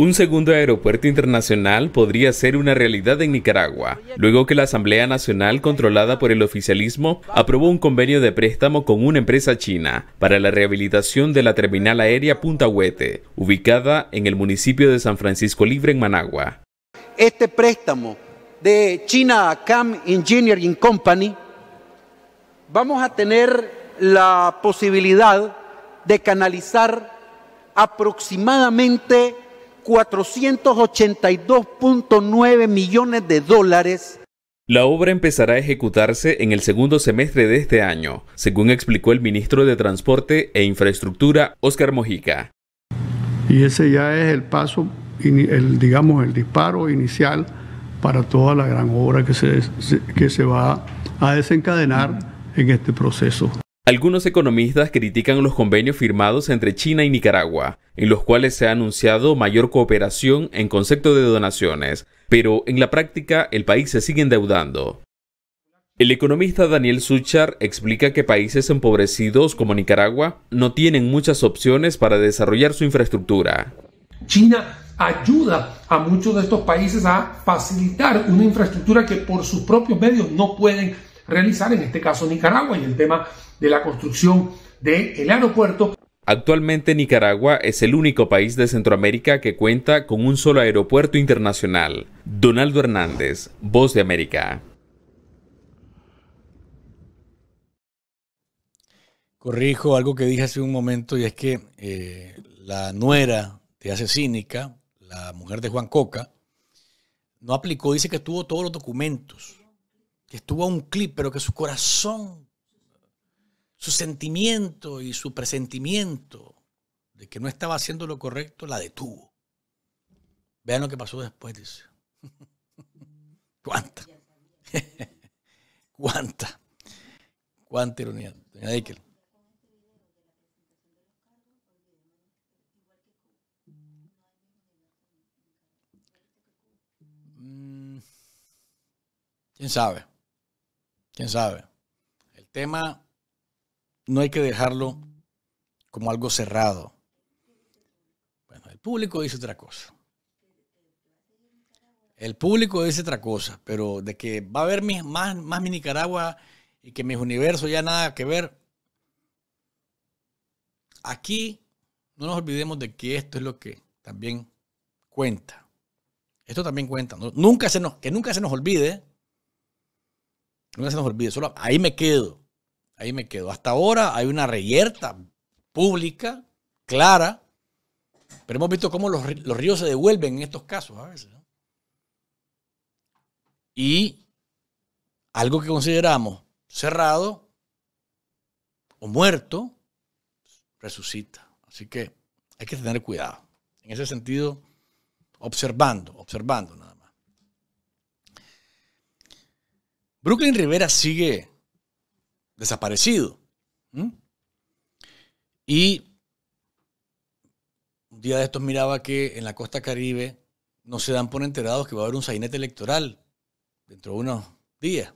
Speaker 4: Un segundo aeropuerto internacional podría ser una realidad en Nicaragua, luego que la Asamblea Nacional controlada por el oficialismo aprobó un convenio de préstamo con una empresa china para la rehabilitación de la terminal aérea Punta Huete, ubicada en el municipio de San Francisco Libre en Managua.
Speaker 1: Este préstamo de China Cam Engineering Company vamos a tener la posibilidad de canalizar aproximadamente 482.9 millones de dólares.
Speaker 4: La obra empezará a ejecutarse en el segundo semestre de este año, según explicó el ministro de Transporte e Infraestructura, Óscar Mojica.
Speaker 1: Y ese ya es el paso, el,
Speaker 3: digamos, el disparo inicial para toda la gran obra que se, que se va a desencadenar en este proceso.
Speaker 4: Algunos economistas critican los convenios firmados entre China y Nicaragua, en los cuales se ha anunciado mayor cooperación en concepto de donaciones, pero en la práctica el país se sigue endeudando. El economista Daniel Suchar explica que países empobrecidos como Nicaragua no tienen muchas opciones para desarrollar su infraestructura. China ayuda a muchos de estos países a facilitar una infraestructura que por sus propios medios no pueden realizar, en este caso Nicaragua, en el tema de la construcción del aeropuerto. Actualmente Nicaragua es el único país de Centroamérica que cuenta con un solo aeropuerto internacional. Donaldo Hernández, Voz de América.
Speaker 3: Corrijo algo que dije hace un momento y es que eh, la nuera de Asesínica, la mujer de Juan Coca, no aplicó, dice que tuvo todos los documentos, que estuvo un clip, pero que su corazón su sentimiento y su presentimiento de que no estaba haciendo lo correcto la detuvo. Vean lo que pasó después, dice. ¿Cuánta? ¿Cuánta? ¿Cuánta ironía? Doña
Speaker 2: mm,
Speaker 3: ¿Quién sabe? ¿Quién sabe? El tema no hay que dejarlo como algo cerrado. Bueno, el público dice otra cosa. El público dice otra cosa, pero de que va a haber más, más mi Nicaragua y que mis universos ya nada que ver. Aquí no nos olvidemos de que esto es lo que también cuenta. Esto también cuenta. Nunca se nos, que nunca se nos olvide. Nunca se nos olvide. Solo ahí me quedo. Ahí me quedo. Hasta ahora hay una reyerta pública, clara, pero hemos visto cómo los, ríos se devuelven en estos casos a veces. Y algo que consideramos cerrado o muerto, resucita. Así que hay que tener cuidado. En ese sentido, observando, observando nada más. Brooklyn Rivera sigue desaparecido. Y un día de estos miraba que en la costa caribe no se dan por enterados que va a haber un sainete electoral dentro de unos días,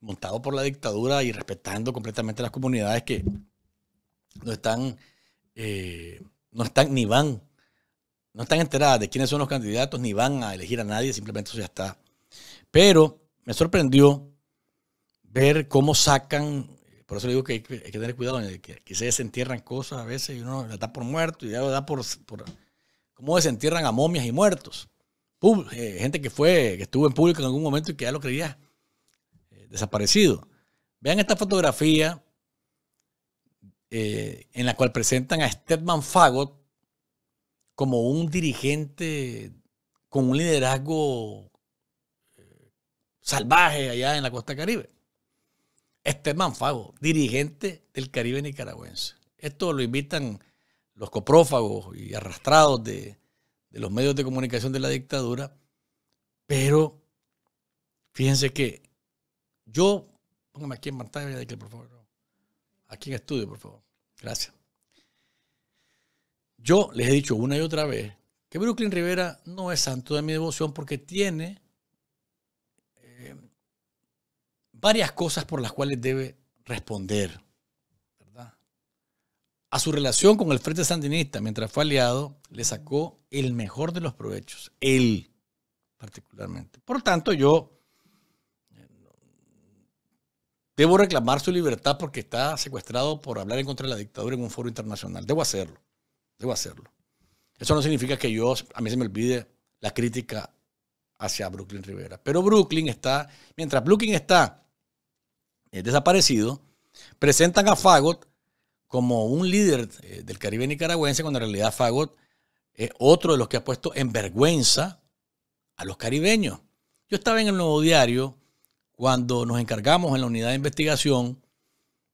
Speaker 3: montado por la dictadura y respetando completamente las comunidades que no están, eh, no están ni van, no están enteradas de quiénes son los candidatos, ni van a elegir a nadie, simplemente eso ya está. Pero me sorprendió ver cómo sacan, por eso le digo que hay, que, tener cuidado, que, que, se desentierran cosas a veces y uno la da por muerto y ya lo da por, por cómo desentierran a momias y muertos. Eh, gente que fue, que estuvo en público en algún momento y que ya lo creía eh, desaparecido. Vean esta fotografía eh, en la cual presentan a Stedman Fagot como un dirigente con un liderazgo salvaje allá en la costa caribe. Esteban Fago, dirigente del Caribe nicaragüense. Esto lo invitan los coprófagos y arrastrados de, los medios de comunicación de la dictadura, pero fíjense que yo, póngame aquí en pantalla, por favor, aquí en estudio, por favor, gracias. Yo les he dicho una y otra vez que Brooklyn Rivera no es santo de mi devoción porque tiene varias cosas por las cuales debe responder. A su relación con el Frente Sandinista, mientras fue aliado, le sacó el mejor de los provechos, él particularmente. Por tanto, yo eh, debo reclamar su libertad porque está secuestrado por hablar en contra de la dictadura en un foro internacional. Debo hacerlo, debo hacerlo. Eso no significa que yo, a mí se me olvide la crítica hacia Brooklyn Rivera. Pero Brooklyn está, mientras Brooklyn está es eh, desaparecido, presentan a Fagot como un líder eh, del Caribe nicaragüense, cuando en realidad Fagot es eh, otro de los que ha puesto en vergüenza a los caribeños. Yo estaba en el Nuevo Diario cuando nos encargamos en la unidad de investigación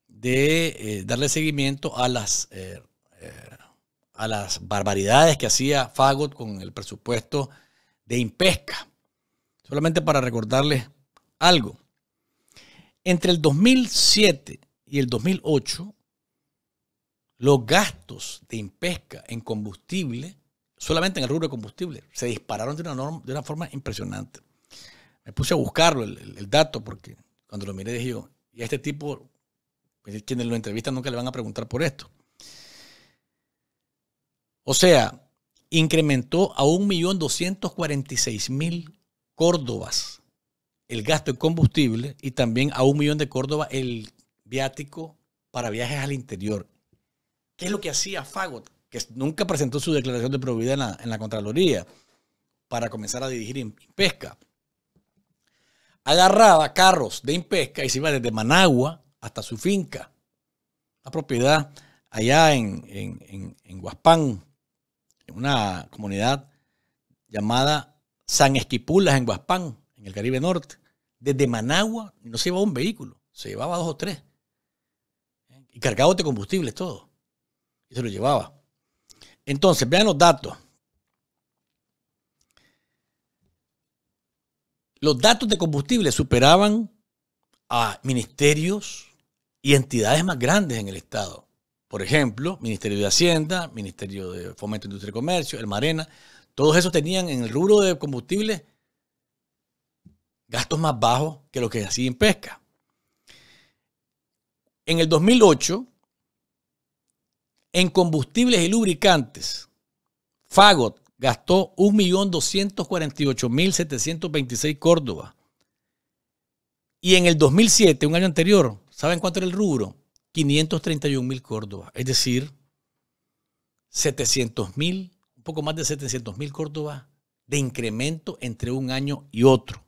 Speaker 3: de darle seguimiento a las, a las barbaridades que hacía Fagot con el presupuesto de Impesca. Solamente para recordarles algo. Entre el 2007 y el 2008, los gastos de impesca en combustible, solamente en el rubro de combustible, se dispararon de una, forma impresionante. Me puse a buscarlo, el, dato, porque cuando lo miré dije yo, y a este tipo, pues, quienes lo entrevistan nunca le van a preguntar por esto. O sea, incrementó a 1.246.000 córdobas el gasto de combustible y también a un millón de Córdoba el viático para viajes al interior. ¿Qué es lo que hacía Fagot? Que nunca presentó su declaración de prohibida en la, Contraloría para comenzar a dirigir Impesca. Agarraba carros de Impesca y se iba desde Managua hasta su finca. La propiedad allá en, en, en, en en una comunidad llamada San Esquipulas en Guaspán, en el Caribe Norte desde Managua no se llevaba un vehículo, se llevaba dos o tres. Y cargados de combustible, todo. Y se lo llevaba. Entonces, vean los datos. Los datos de combustible superaban a ministerios y entidades más grandes en el Estado. Por ejemplo, Ministerio de Hacienda, Ministerio de Fomento, Industria y Comercio, el Marena, todos esos tenían en el rubro de combustible gastos más bajos que lo que hacía en pesca. En el 2008, en combustibles y lubricantes, Fagot gastó 1.248.726 Córdoba. Y en el 2007, un año anterior, ¿saben cuánto era el rubro? 531.000 Córdoba. Es decir, 700.000, un poco más de 700.000 Córdoba de incremento entre un año y otro.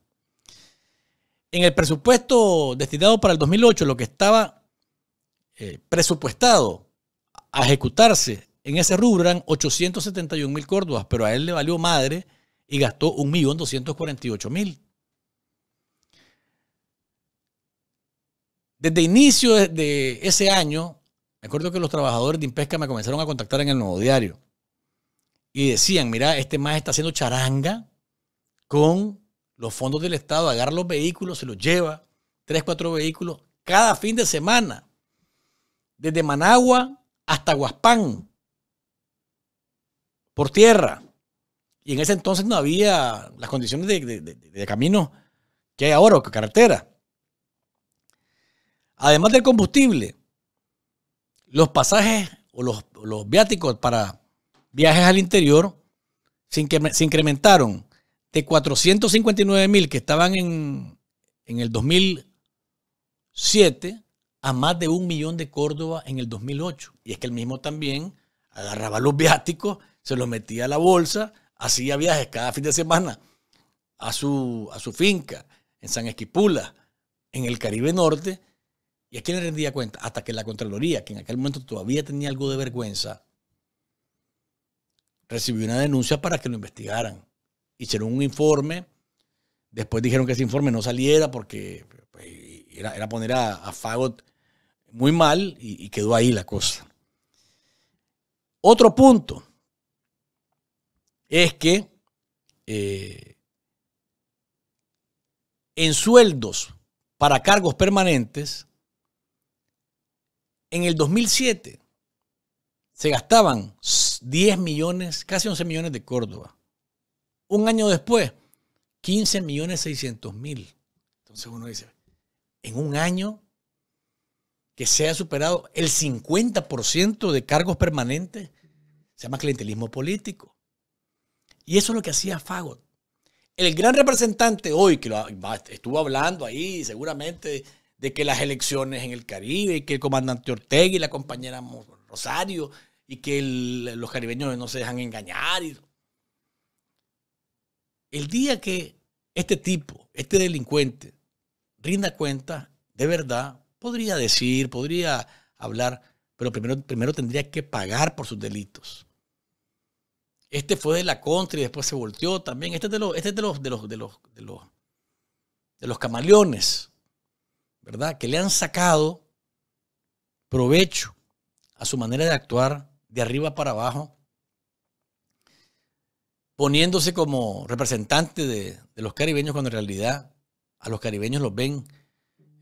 Speaker 3: En el presupuesto destinado para el 2008, lo que estaba eh, presupuestado a ejecutarse en ese rubro eran 871 mil córdobas, pero a él le valió madre y gastó 1.248.000. Desde inicio de ese año, me acuerdo que los trabajadores de Impesca me comenzaron a contactar en el Nuevo Diario y decían, mira, este más está haciendo charanga con los fondos del Estado, agarra los vehículos, se los lleva, tres, cuatro vehículos, cada fin de semana, desde Managua hasta Guaspán, por tierra. Y en ese entonces no había las condiciones de, camino que hay ahora, o carretera. Además del combustible, los pasajes o los, los viáticos para viajes al interior se, incrementaron de 459 mil que estaban en, en el 2007 a más de un millón de Córdoba en el 2008. Y es que el mismo también agarraba los viáticos, se los metía a la bolsa, hacía viajes cada fin de semana a su, a su finca en San Esquipula, en el Caribe Norte. ¿Y a quién le rendía cuenta? Hasta que la Contraloría, que en aquel momento todavía tenía algo de vergüenza, recibió una denuncia para que lo investigaran hicieron un informe, después dijeron que ese informe no saliera porque pues, era, poner a, Fagot muy mal y, quedó ahí la cosa. Otro punto es que eh, en sueldos para cargos permanentes, en el 2007 se gastaban 10 millones, casi 11 millones de Córdoba. Un año después, 15 millones 600 mil. Entonces uno dice, en un año que se ha superado el 50% de cargos permanentes, se llama clientelismo político. Y eso es lo que hacía Fagot. El gran representante hoy, que estuvo hablando ahí seguramente de que las elecciones en el Caribe, y que el comandante Ortega y la compañera Rosario, y que los caribeños no se dejan engañar. Y, el día que este tipo, este delincuente, rinda cuenta, de verdad, podría decir, podría hablar, pero primero, primero tendría que pagar por sus delitos. Este fue de la contra y después se volteó también. Este es de los, este de los, de los, de los, de los camaleones, ¿verdad? Que le han sacado provecho a su manera de actuar de arriba para abajo poniéndose como representante de, los caribeños cuando en realidad a los caribeños los ven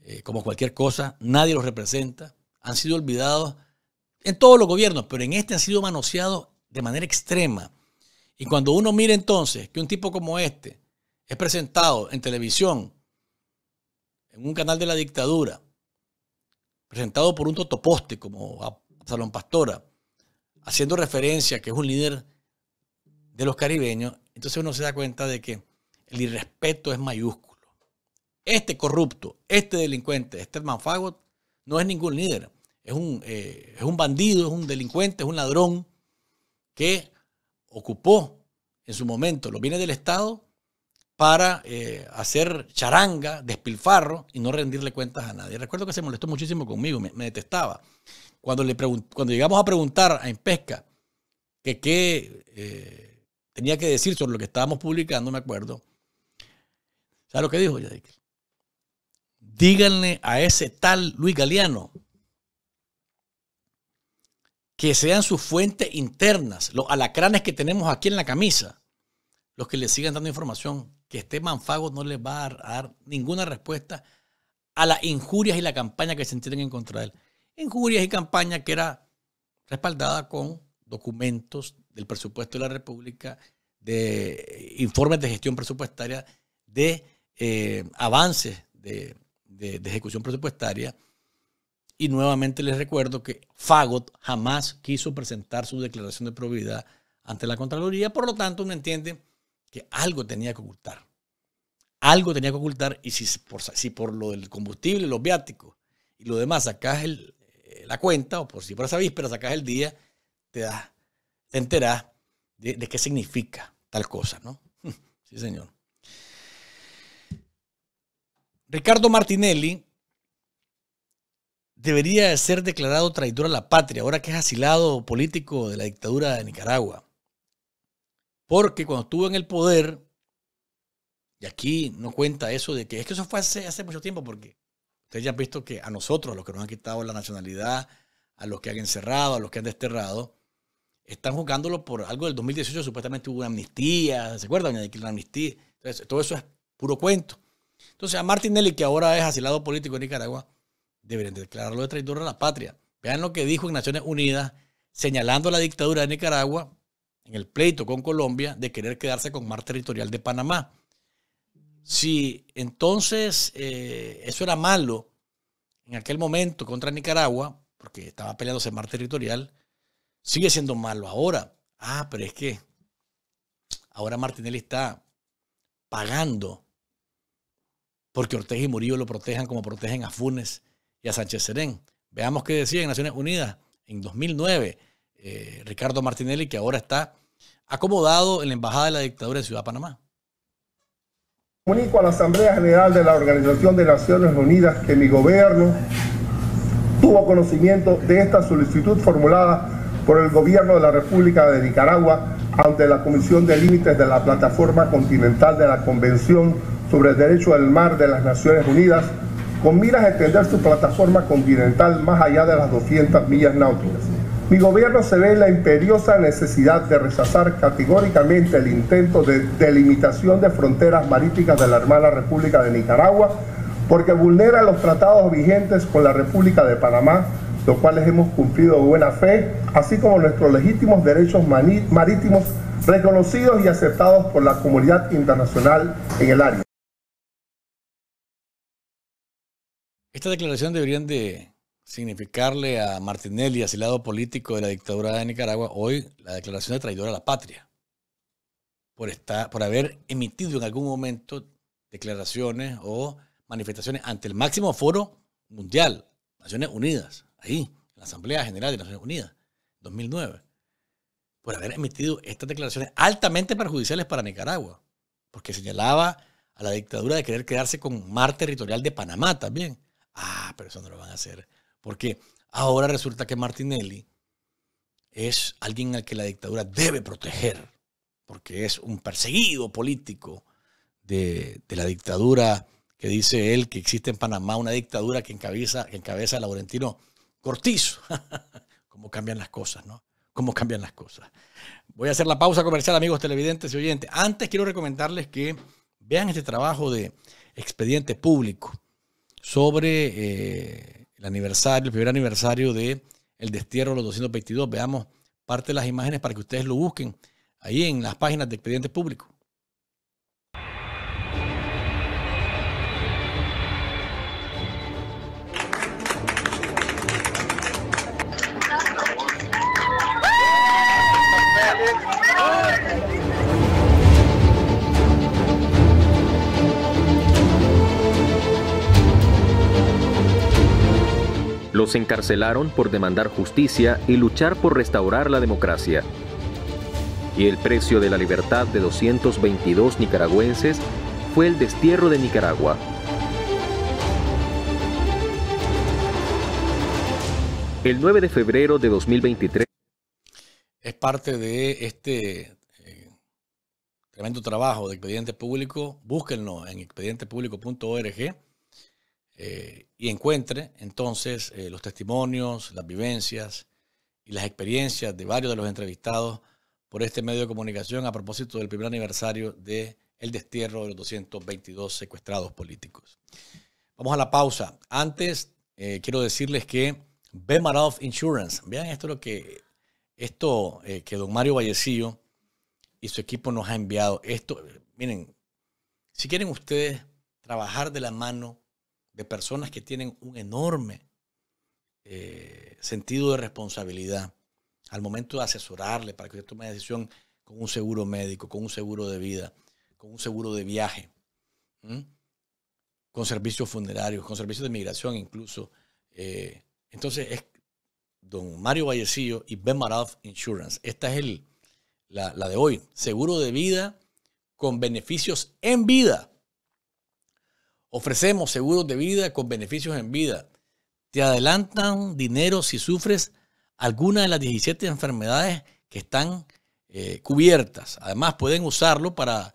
Speaker 3: eh, como cualquier cosa, nadie los representa, han sido olvidados en todos los gobiernos, pero en este han sido manoseados de manera extrema. Y cuando uno mira entonces que un tipo como este es presentado en televisión, en un canal de la dictadura, presentado por un totoposte como Salón Pastora, haciendo referencia que es un líder de los caribeños, entonces uno se da cuenta de que el irrespeto es mayúsculo. Este corrupto, este delincuente, este manfago, no es ningún líder. Es un, eh, un bandido, es un delincuente, es un ladrón que ocupó en su momento los bienes del Estado para eh, hacer charanga, despilfarro y no rendirle cuentas a nadie. Recuerdo que se molestó muchísimo conmigo, me, detestaba. Cuando, le llegamos a preguntar a Inpesca que qué eh, tenía que decir sobre lo que estábamos publicando, me acuerdo. ¿Sabes lo que dijo Díganle a ese tal Luis Galeano que sean sus fuentes internas, los alacranes que tenemos aquí en la camisa, los que le sigan dando información, que este manfago no le va a dar ninguna respuesta a las injurias y la campaña que se entienden en contra de él. Injurias y campaña que era respaldada con documentos del presupuesto de la República, de eh, informes de gestión presupuestaria, de eh, avances de, ejecución presupuestaria. Y nuevamente les recuerdo que Fagot jamás quiso presentar su declaración de probidad ante la Contraloría, por lo tanto uno entiende que algo tenía que ocultar. Algo tenía que ocultar y si por, por lo del combustible, los viáticos y lo demás sacas el, eh, la cuenta, o por si por esa víspera sacás el día, te das te enterás de, qué significa tal cosa, ¿no? Sí, señor. Ricardo Martinelli debería ser declarado traidor a la patria, ahora que es asilado político de la dictadura de Nicaragua. Porque cuando estuvo en el poder, y aquí no cuenta eso de que es que eso fue hace, hace mucho tiempo, porque ustedes ya han visto que a nosotros, a los que nos han quitado la nacionalidad, a los que han encerrado, a los que han desterrado, están jugándolo por algo del 2018, supuestamente hubo una amnistía, ¿se acuerdan? De la amnistía. todo eso es puro cuento. Entonces, a Martinelli, que ahora es asilado político en Nicaragua, deberían declararlo de traidor a la patria. Vean lo que dijo en Naciones Unidas, señalando la dictadura de Nicaragua en el pleito con Colombia de querer quedarse con mar territorial de Panamá. Si entonces eh, eso era malo en aquel momento contra Nicaragua, porque estaba peleándose mar territorial, sigue siendo malo ahora. Ah, pero es que ahora Martinelli está pagando porque Ortega y Murillo lo protejan como protegen a Funes y a Sánchez Serén. Veamos qué decía en Naciones Unidas en 2009 eh, Ricardo Martinelli, que ahora está acomodado en la Embajada de la Dictadura de Ciudad Panamá.
Speaker 2: Comunico a la Asamblea General de la Organización de Naciones Unidas que mi gobierno tuvo conocimiento de esta solicitud formulada por el Gobierno de la República de Nicaragua ante la Comisión de Límites de la Plataforma Continental de la Convención sobre el Derecho del Mar de las Naciones Unidas, con miras a extender su plataforma continental más allá de las 200 millas náuticas. Mi gobierno se ve en la imperiosa necesidad de rechazar categóricamente el intento de delimitación de fronteras marítimas de la hermana República de Nicaragua, porque vulnera los tratados vigentes con la República de Panamá, los cuales hemos cumplido de buena fe, así como nuestros legítimos derechos marítimos reconocidos y aceptados por la comunidad internacional en el área.
Speaker 3: Esta declaración deberían de significarle a Martinelli, asilado político de la dictadura de Nicaragua, hoy la declaración de traidor a la patria, por, estar, por haber emitido en algún momento declaraciones o manifestaciones ante el máximo foro mundial, Naciones Unidas ahí, en la Asamblea General de Naciones Unidas, 2009, por haber emitido estas declaraciones altamente perjudiciales para Nicaragua, porque señalaba a la dictadura de querer quedarse con mar territorial de Panamá también. Ah, pero eso no lo van a hacer, porque ahora resulta que Martinelli es alguien al que la dictadura debe proteger, porque es un perseguido político de, la dictadura que dice él que existe en Panamá, una dictadura que encabeza, que encabeza a Laurentino Cortizo. ¿Cómo cambian las cosas, no? ¿Cómo cambian las cosas? Voy a hacer la pausa comercial, amigos televidentes y oyentes. Antes quiero recomendarles que vean este trabajo de expediente público sobre eh, el aniversario, el primer aniversario de el destierro de los 222. Veamos parte de las imágenes para que ustedes lo busquen ahí en las páginas de expediente público.
Speaker 2: Los encarcelaron por demandar justicia y luchar por restaurar la democracia. Y el precio de la libertad de 222 nicaragüenses fue el destierro de Nicaragua. El 9 de febrero de 2023
Speaker 3: es parte de este eh, tremendo trabajo de Expediente Público. Búsquenlo en expedientepublico.org y encuentre entonces eh, los testimonios, las vivencias y las experiencias de varios de los entrevistados por este medio de comunicación a propósito del primer aniversario de el destierro de los 222 secuestrados políticos. Vamos a la pausa. Antes eh, quiero decirles que Bemarov Insurance, vean esto lo que esto eh, que don Mario Vallecillo y su equipo nos ha enviado. Esto, miren, si quieren ustedes trabajar de la mano personas que tienen un enorme eh, sentido de responsabilidad al momento de asesorarle para que usted tome una decisión con un seguro médico, con un seguro de vida, con un seguro de viaje, con servicios funerarios, con servicios de migración incluso. Eh, entonces es don Mario Vallecillo y Bemarath Insurance. Esta es el, la de hoy. Seguro de vida con beneficios en vida. Ofrecemos seguros de vida con beneficios en vida. Te adelantan dinero si sufres alguna de las 17 enfermedades que están eh, cubiertas. Además, pueden usarlo para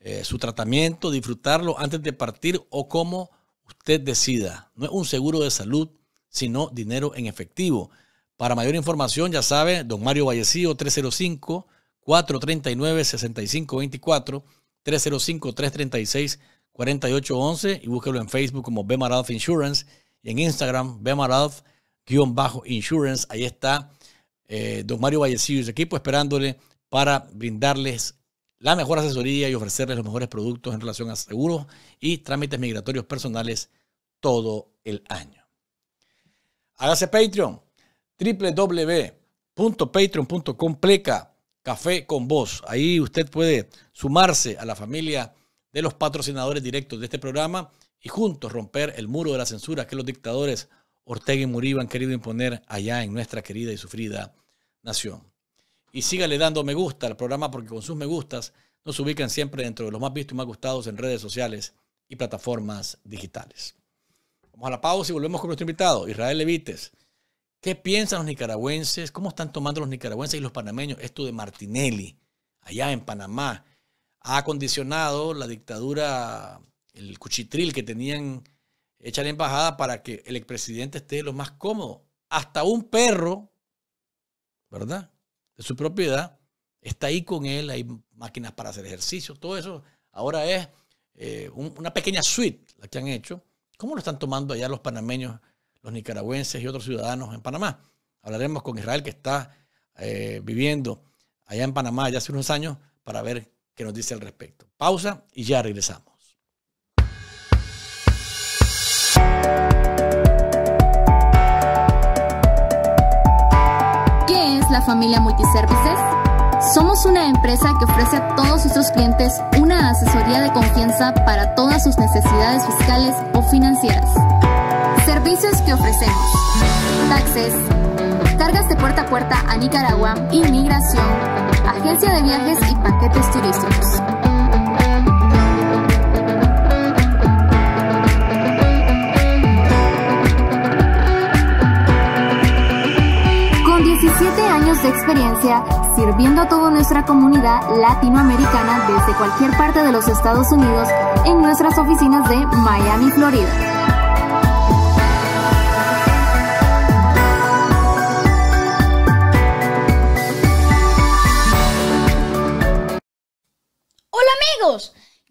Speaker 3: eh, su tratamiento, disfrutarlo antes de partir o como usted decida. No es un seguro de salud, sino dinero en efectivo. Para mayor información, ya sabe, don Mario Vallecillo, 305-439-6524, 305 336 4811 y búsquelo en Facebook como Bemaralf Insurance y en Instagram bajo insurance Ahí está eh, don Mario Vallecillo y su equipo esperándole para brindarles la mejor asesoría y ofrecerles los mejores productos en relación a seguros y trámites migratorios personales todo el año. Hágase Patreon, www.patreon.com pleca café con voz. Ahí usted puede sumarse a la familia de los patrocinadores directos de este programa y juntos romper el muro de la censura que los dictadores Ortega y Murillo han querido imponer allá en nuestra querida y sufrida nación. Y sígale dando me gusta al programa porque con sus me gustas nos ubican siempre dentro de los más vistos y más gustados en redes sociales y plataformas digitales. Vamos a la pausa y volvemos con nuestro invitado, Israel Levites. ¿Qué piensan los nicaragüenses? ¿Cómo están tomando los nicaragüenses y los panameños esto de Martinelli allá en Panamá? ha acondicionado la dictadura, el cuchitril que tenían hecha la embajada para que el expresidente esté lo más cómodo. Hasta un perro, ¿verdad? De su propiedad, está ahí con él, hay máquinas para hacer ejercicio, todo eso. Ahora es eh, una pequeña suite la que han hecho. ¿Cómo lo están tomando allá los panameños, los nicaragüenses y otros ciudadanos en Panamá? Hablaremos con Israel que está eh, viviendo allá en Panamá ya hace unos años para ver que nos dice al respecto. Pausa y ya regresamos.
Speaker 2: ¿Qué es la familia Multiservices? Somos una empresa que ofrece a todos nuestros clientes una asesoría de confianza para todas sus necesidades fiscales o financieras. Servicios que ofrecemos. Taxes. Cargas de puerta a puerta a Nicaragua. Inmigración agencia de viajes y paquetes turísticos.
Speaker 1: Con 17 años de experiencia, sirviendo a toda nuestra comunidad latinoamericana desde cualquier parte de los Estados Unidos en nuestras oficinas de Miami, Florida.